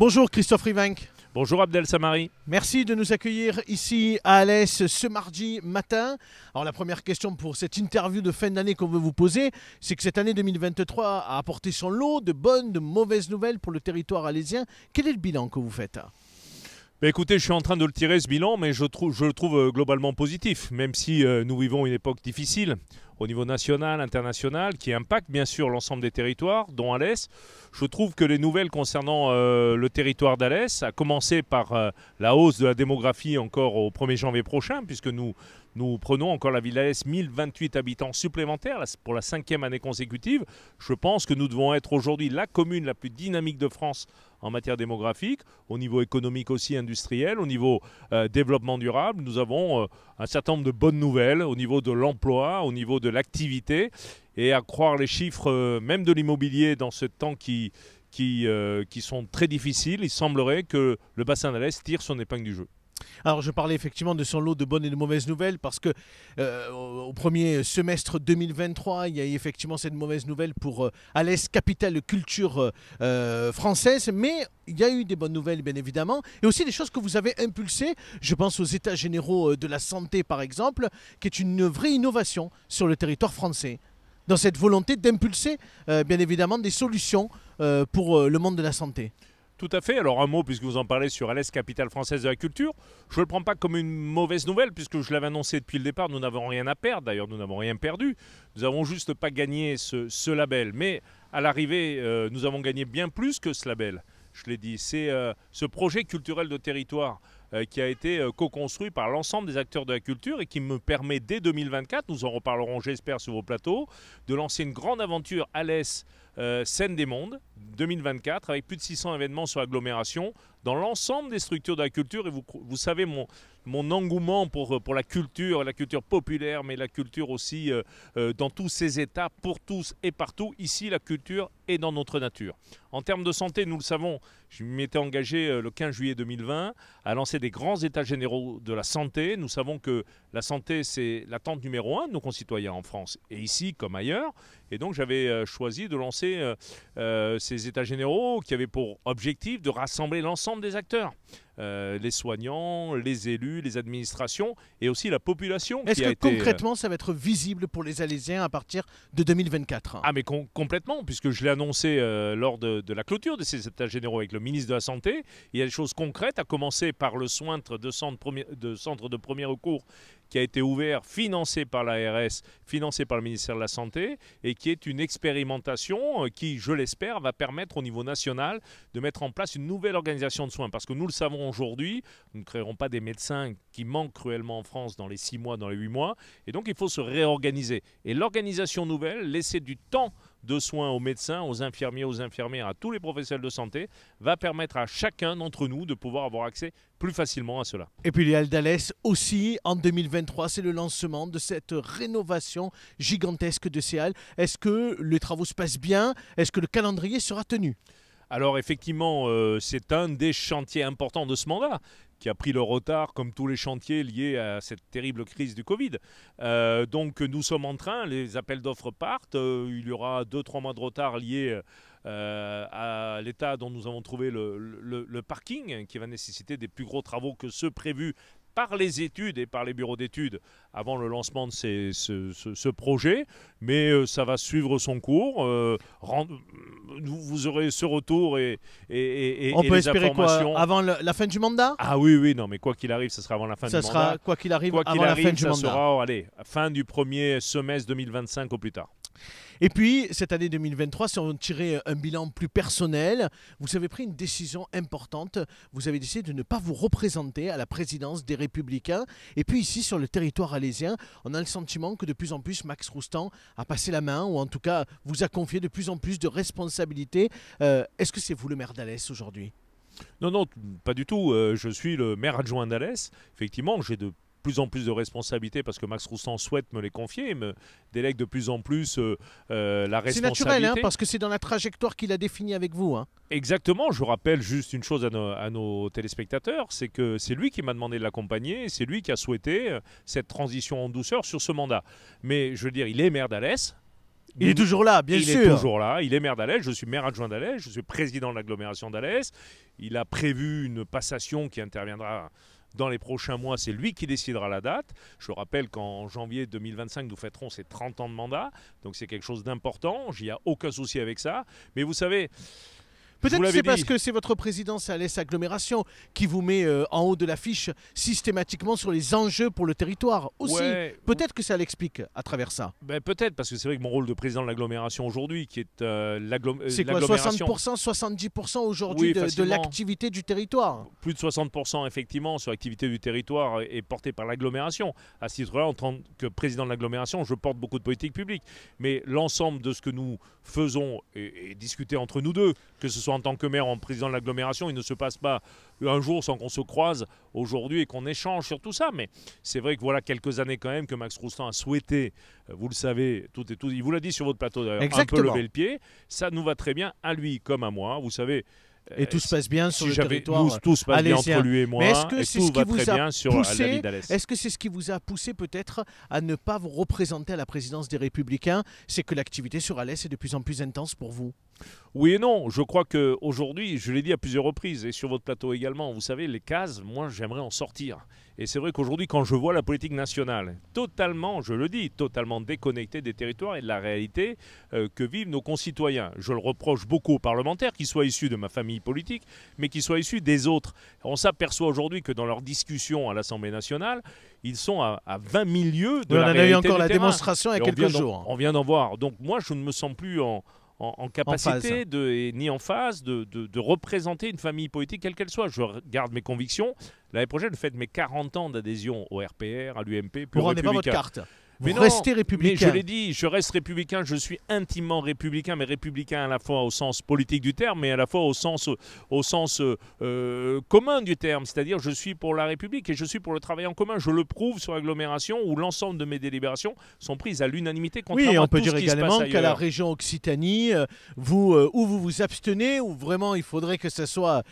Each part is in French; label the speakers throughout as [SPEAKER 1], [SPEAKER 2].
[SPEAKER 1] Bonjour Christophe Rivenck. Bonjour Abdel Samari. Merci de nous accueillir ici à Alès ce mardi matin. Alors la première question pour cette interview de fin d'année qu'on veut vous poser, c'est que cette année 2023 a apporté son lot de bonnes, de mauvaises nouvelles pour le territoire alésien. Quel est le bilan que vous faites
[SPEAKER 2] bah, écoutez, je suis en train de le tirer ce bilan, mais je, trouve, je le trouve euh, globalement positif, même si euh, nous vivons une époque difficile au niveau national, international, qui impacte bien sûr l'ensemble des territoires, dont Alès. Je trouve que les nouvelles concernant euh, le territoire d'Alès, à commencer par la hausse de la démographie encore au 1er janvier prochain, puisque nous, nous prenons encore la ville d'Alès, 1028 habitants supplémentaires pour la cinquième année consécutive. Je pense que nous devons être aujourd'hui la commune la plus dynamique de France en matière démographique, au niveau économique aussi industriel, au niveau euh, développement durable. Nous avons euh, un certain nombre de bonnes nouvelles au niveau de l'emploi, au niveau de l'activité. Et à croire les chiffres euh, même de l'immobilier dans ce temps qui, qui, qui sont très difficiles, il semblerait que le bassin d'Alès tire son épingle du jeu.
[SPEAKER 1] Alors je parlais effectivement de son lot de bonnes et de mauvaises nouvelles parce que euh, au premier semestre 2023, il y a eu effectivement cette mauvaise nouvelle pour euh, Alès Capital Culture euh, française, mais il y a eu des bonnes nouvelles bien évidemment et aussi des choses que vous avez impulsées. Je pense aux États généraux de la santé par exemple, qui est une vraie innovation sur le territoire français dans cette volonté d'impulser bien évidemment des solutions pour le monde de la santé.
[SPEAKER 2] Tout à fait. Alors un mot, puisque vous en parlez sur Alès, capitale française de la culture, je ne le prends pas comme une mauvaise nouvelle, puisque je l'avais annoncé depuis le départ, nous n'avons rien à perdre, d'ailleurs nous n'avons rien perdu, nous n'avons juste pas gagné ce, label. Mais à l'arrivée, euh, nous avons gagné bien plus que ce label, je l'ai dit. C'est euh, ce projet culturel de territoire euh, qui a été co-construit par l'ensemble des acteurs de la culture et qui me permet dès 2024, nous en reparlerons j'espère sur vos plateaux, de lancer une grande aventure Alès. Euh, scène des Mondes 2024 avec plus de 600 événements sur l'agglomération dans l'ensemble des structures de la culture. Et vous, vous savez mon, mon engouement pour, euh, pour la culture, la culture populaire, mais la culture aussi euh, euh, dans tous ces états, pour tous et partout. Ici, la culture est dans notre nature. En termes de santé, nous le savons, je m'étais engagé le 15 juillet 2020 à lancer des grands états généraux de la santé. Nous savons que la santé, c'est l'attente numéro un de nos concitoyens en France, et ici comme ailleurs. Et donc j'avais choisi de lancer ces états généraux qui avaient pour objectif de rassembler l'ensemble des acteurs. Euh, les soignants, les élus, les administrations et aussi la population. Est-ce que euh, concrètement
[SPEAKER 1] ça va être visible pour les Alésiens à partir de 2024 Ah
[SPEAKER 2] mais complètement, puisque je l'ai annoncé euh, lors de, la clôture de ces états généraux avec le ministre de la Santé, il y a des choses concrètes, à commencer par le soin de centre, de, centre de premier recours qui a été ouvert, financé par l'ARS, financé par le ministère de la Santé, et qui est une expérimentation euh, qui, je l'espère, va permettre au niveau national de mettre en place une nouvelle organisation de soins. Parce que nous le savons aujourd'hui, nous ne créerons pas des médecins qui manquent cruellement en France dans les six mois, dans les huit mois, et donc il faut se réorganiser. Et l'organisation nouvelle, laisser du temps de soins aux médecins, aux infirmiers, aux infirmières, à tous les professionnels de santé, va permettre à chacun d'entre nous de pouvoir avoir accès plus facilement à cela.
[SPEAKER 1] Et puis les d'Alès aussi, en 2023, c'est le lancement de cette rénovation gigantesque de ces halles. Est-ce que les travaux se passent bien Est-ce que le calendrier sera tenu
[SPEAKER 2] alors effectivement, euh, c'est un des chantiers importants de ce mandat, qui a pris le retard, comme tous les chantiers liés à cette terrible crise du Covid. Euh, donc nous sommes en train, les appels d'offres partent, euh, il y aura 2-3 mois de retard liés euh, à l'état dont nous avons trouvé le, le, parking, qui va nécessiter des plus gros travaux que ceux prévus par les études et par les bureaux d'études avant le lancement de ce, projet, mais euh, ça va suivre son cours. Euh, vous aurez ce retour et, et, on peut les espérer avant la fin du mandat. Ah oui, oui, non, mais quoi qu'il arrive, ce sera avant la fin ça du sera, mandat. Quoi
[SPEAKER 1] qu'il arrive, avant fin du ça sera
[SPEAKER 2] oh, allez, fin du premier semestre 2025 au plus tard.
[SPEAKER 1] Et puis, cette année 2023, si on tirait un bilan plus personnel, vous avez pris une décision importante. Vous avez décidé de ne pas vous représenter à la présidence des Républicains. Et puis ici, sur le territoire alésien, on a le sentiment que de plus en plus, Max Roustan a passé la main, ou en tout cas, vous a confié de plus en plus de responsabilités. Euh, est-ce que c'est vous le maire d'Alès aujourd'hui
[SPEAKER 2] non, non, pas du tout. Euh, je suis le maire adjoint d'Alès. Effectivement, j'ai de plus en plus de responsabilités parce que Max Roussan souhaite me les confier, me délègue de plus en plus euh, euh, la responsabilité. C'est naturel, hein, parce que
[SPEAKER 1] c'est dans la trajectoire qu'il a définie avec vous. Hein.
[SPEAKER 2] Exactement, je rappelle juste une chose à nos, téléspectateurs, c'est que c'est lui qui m'a demandé de l'accompagner, c'est lui qui a souhaité euh, cette transition en douceur sur ce mandat. Mais je veux dire, il est maire d'Alès,
[SPEAKER 1] il est toujours là, bien sûr. Il est toujours
[SPEAKER 2] là. Il est maire d'Alès. Je suis maire adjoint d'Alès. Je suis président de l'agglomération d'Alès. Il a prévu une passation qui interviendra dans les prochains mois. C'est lui qui décidera la date. Je rappelle qu'en janvier 2025, nous fêterons ses 30 ans de mandat. Donc c'est quelque chose d'important.
[SPEAKER 1] J'y a aucun souci avec
[SPEAKER 2] ça. Mais vous savez...
[SPEAKER 1] Peut-être c'est parce que c'est votre présidence à l'Est agglomération qui vous met euh, en haut de l'affiche systématiquement sur les enjeux pour le territoire aussi. Peut-être que ça l'explique à travers ça.
[SPEAKER 2] Ben, Peut-être, parce que c'est vrai que mon rôle de président de l'agglomération aujourd'hui, qui est euh, l'agglomération. Euh, c'est quoi,
[SPEAKER 1] 60%, 70% aujourd'hui de, l'activité
[SPEAKER 2] du territoire Plus de 60% effectivement sur l'activité du territoire est portée par l'agglomération. À ce titre-là, en tant que président de l'agglomération, je porte beaucoup de politiques publiques. Mais l'ensemble de ce que nous faisons et discuter entre nous deux, que ce soit en tant que maire, en président de l'agglomération, il ne se passe pas un jour sans qu'on se croise aujourd'hui et qu'on échange sur tout ça. Mais c'est vrai que voilà quelques années quand même que Max Roustan a souhaité, euh, vous le savez, tout et tout, il vous l'a dit sur votre plateau d'ailleurs, un peu lever le pied. Ça nous va très bien à lui comme à moi. Vous savez, et tout se passe bien sur le territoire. tout bien entre lui et moi. Est-ce que c'est ce qui vous a poussé
[SPEAKER 1] Est-ce que c'est ce qui vous a poussé peut-être à ne pas vous représenter à la présidence des Républicains C'est que l'activité sur Alès est de plus en plus intense pour vous. Oui et non. Je crois que aujourd'hui, je l'ai dit à plusieurs reprises
[SPEAKER 2] et sur votre plateau également. Vous savez, les cases, moi, j'aimerais en sortir. Et c'est vrai qu'aujourd'hui, quand je vois la politique nationale, totalement, je le dis, totalement déconnectée des territoires et de la réalité euh, que vivent nos concitoyens. Je le reproche beaucoup aux parlementaires, qu'ils soient issus de ma famille politique, mais qu'ils soient issus des autres. On s'aperçoit aujourd'hui que dans leurs discussions à l'Assemblée nationale, ils sont à, 20 000 de la réalité. On en a eu encore la démonstration il y a quelques jours. On vient d'en voir. Donc moi, je ne me sens plus en, en, capacité ni en phase de, représenter une famille politique quelle qu'elle soit. Je garde mes convictions. L'année prochaine, je de mes 40 ans d'adhésion au RPR, à l'UMP. Vous ne rendez pas votre carte vous mais restez républicain. je l'ai dit, je reste républicain, je suis intimement républicain, mais républicain à la fois au sens politique du terme, mais à la fois au sens, au sens euh, euh, commun du terme. C'est-à-dire, je suis pour la République et je suis pour le travail en commun. Je le prouve sur l'agglomération où l'ensemble de mes délibérations sont prises à l'unanimité. contre. Oui, on peut dire également qu'à la
[SPEAKER 1] région Occitanie, euh, vous, où vous vous abstenez, où vraiment il faudrait que ce soit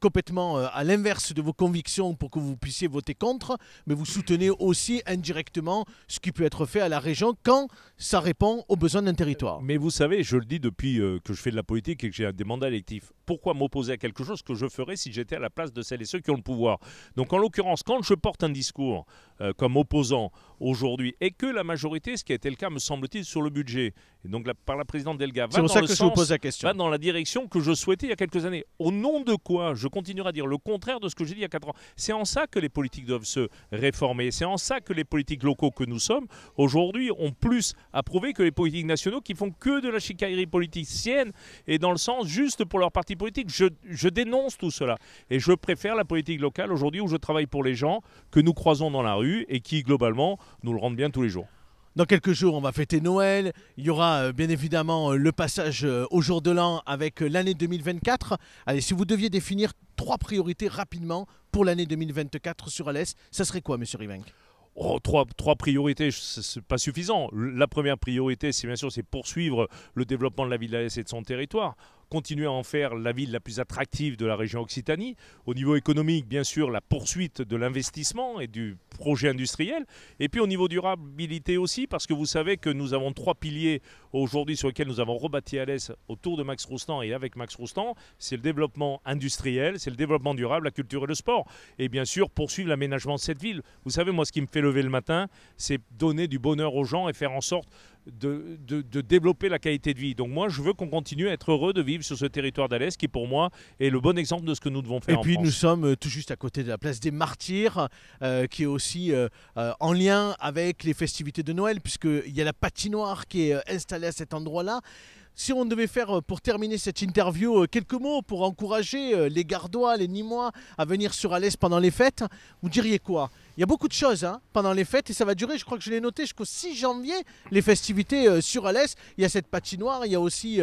[SPEAKER 1] complètement à l'inverse de vos convictions pour que vous puissiez voter contre, mais vous soutenez aussi indirectement ce qui être fait à la région quand ça répond aux besoins d'un territoire. Mais vous savez, je le dis depuis euh, que je fais de la politique et que j'ai des mandats électifs, pourquoi m'opposer à quelque chose que je
[SPEAKER 2] ferais si j'étais à la place de celles et ceux qui ont le pouvoir Donc en l'occurrence, quand je porte un discours euh, comme opposant aujourd'hui et que la majorité, ce qui a été le cas, me semble-t-il, sur le budget, et donc par la présidente Delga, va, dans, la question. dans la direction que je souhaitais il y a quelques années. Au nom de quoi je continuerai à dire le contraire de ce que j'ai dit il y a quatre ans C'est en ça que les politiques doivent se réformer. C'est en ça que les politiques locaux que nous sommes aujourd'hui ont plus à prouver que les politiques nationaux qui font que de la politique sienne, et dans le sens juste pour leur parti politique. je dénonce tout cela et je préfère la politique locale aujourd'hui où je travaille pour les gens que nous croisons dans la rue et qui
[SPEAKER 1] globalement nous le rendons bien tous les jours. Dans quelques jours, on va fêter Noël. Il y aura euh, bien évidemment euh, le passage euh, au jour de l'an avec l'année 2024. Allez, si vous deviez définir trois priorités rapidement pour l'année 2024 sur Alès, ça serait quoi, monsieur Rivenck
[SPEAKER 2] oh, trois, trois, priorités, n'est pas suffisant. La première priorité, c'est bien sûr, c'est poursuivre le développement de la ville d'Alès et de son territoire continuer à en faire la ville la plus attractive de la région Occitanie. Au niveau économique, bien sûr, la poursuite de l'investissement et du projet industriel. Et puis au niveau durabilité aussi, parce que vous savez que nous avons trois piliers aujourd'hui sur lesquels nous avons rebâti Alès autour de Max Roustan et avec Max Roustan. C'est le développement industriel, c'est le développement durable, la culture et le sport. Et bien sûr, poursuivre l'aménagement de cette ville. Vous savez, moi, ce qui me fait lever le matin, c'est donner du bonheur aux gens et faire en sorte de, développer la qualité de vie. Donc moi, je veux qu'on continue à être heureux de vivre sur ce territoire d'Alès qui, pour moi, est le bon exemple de ce que nous
[SPEAKER 1] devons faire. Et puis nous sommes euh, tout juste à côté de la place des Martyrs, euh, qui est aussi euh, en lien avec les festivités de Noël, puisqu'il y a la patinoire qui est installée à cet endroit-là. Si on devait faire, euh, pour terminer cette interview, euh, quelques mots pour encourager euh, les Gardois, les Nîmois à venir sur Alès pendant les fêtes, vous diriez quoi Il y a beaucoup de choses hein, pendant les fêtes et ça va durer, je crois que je l'ai noté, jusqu'au 6 janvier, les festivités sur Alès. Il y a cette patinoire, il y a aussi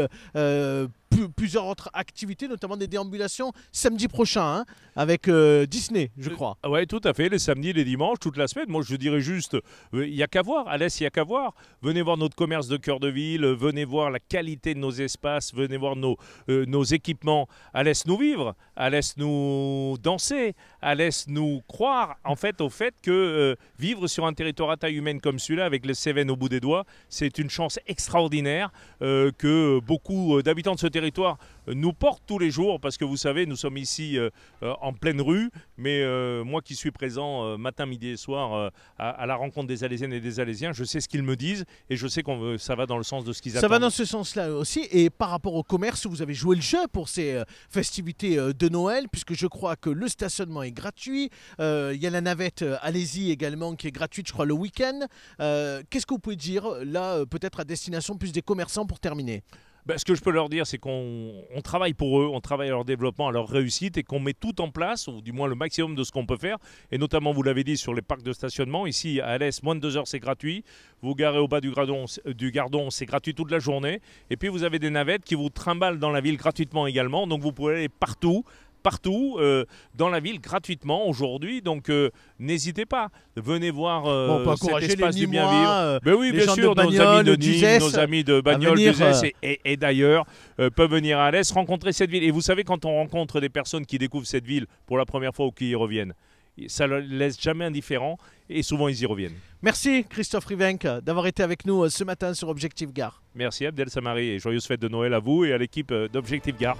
[SPEAKER 1] plusieurs autres activités, notamment des déambulations samedi prochain hein, avec euh, Disney, je crois. Euh, oui, tout à fait, les samedis, les dimanches, toute la semaine. Moi,
[SPEAKER 2] je dirais juste, euh, il y n'y a qu'à voir, Alès, il n'y a qu'à voir. Venez voir notre commerce de cœur de ville, venez voir la qualité de nos espaces, venez voir nos, nos équipements. Alès nous vivre, Alès nous danser, Alès nous croire en fait au fait que vivre sur un territoire à taille humaine comme celui-là, avec les Cévennes au bout des doigts, c'est une chance extraordinaire que beaucoup d'habitants de ce territoire territoire nous porte tous les jours, parce que vous savez, nous sommes ici euh, euh, en pleine rue, mais euh, moi qui suis présent matin, midi et soir à, la rencontre des Alésiennes et des Alésiens, je sais ce qu'ils me disent et je sais que ça va dans le sens de ce qu'ils attendent. Ça va dans
[SPEAKER 1] ce sens-là aussi, et par rapport au commerce, vous avez joué le jeu pour ces festivités de Noël, puisque je crois que le stationnement est gratuit, il y a la navette Alésie également qui est gratuite, je crois, le week-end. Qu'est-ce que vous pouvez dire là, peut-être à destination plus des commerçants pour terminer
[SPEAKER 2] ben, ce que je peux leur dire, c'est qu'on travaille pour eux, on travaille à leur développement, à leur réussite et qu'on met tout en place, ou du moins le maximum de ce qu'on peut faire. Et notamment, vous l'avez dit, sur les parcs de stationnement. Ici, à Alès, moins de deux heures, c'est gratuit. Vous garez au bas du, du Gardon, c'est gratuit toute la journée. Et puis, vous avez des navettes qui vous trimballent dans la ville gratuitement également. Donc, vous pouvez aller partout partout euh, dans la ville gratuitement aujourd'hui. Donc euh, n'hésitez pas, venez voir euh, cet espace du bien vivre. Mais ben oui, bien sûr, nos amis de Nîmes, nos amis de Bagnoles, et, et, et d'ailleurs peuvent venir à Alès rencontrer cette ville. Et vous savez, quand on rencontre des personnes qui découvrent cette ville pour la première fois ou qui y reviennent, ça ne laisse jamais indifférent et souvent ils y reviennent.
[SPEAKER 1] Merci Christophe Rivenc d'avoir été avec nous ce matin sur Objectif Gare.
[SPEAKER 2] Merci Abdel Samari et joyeuses fête de Noël à vous et à l'équipe d'Objectif Gare.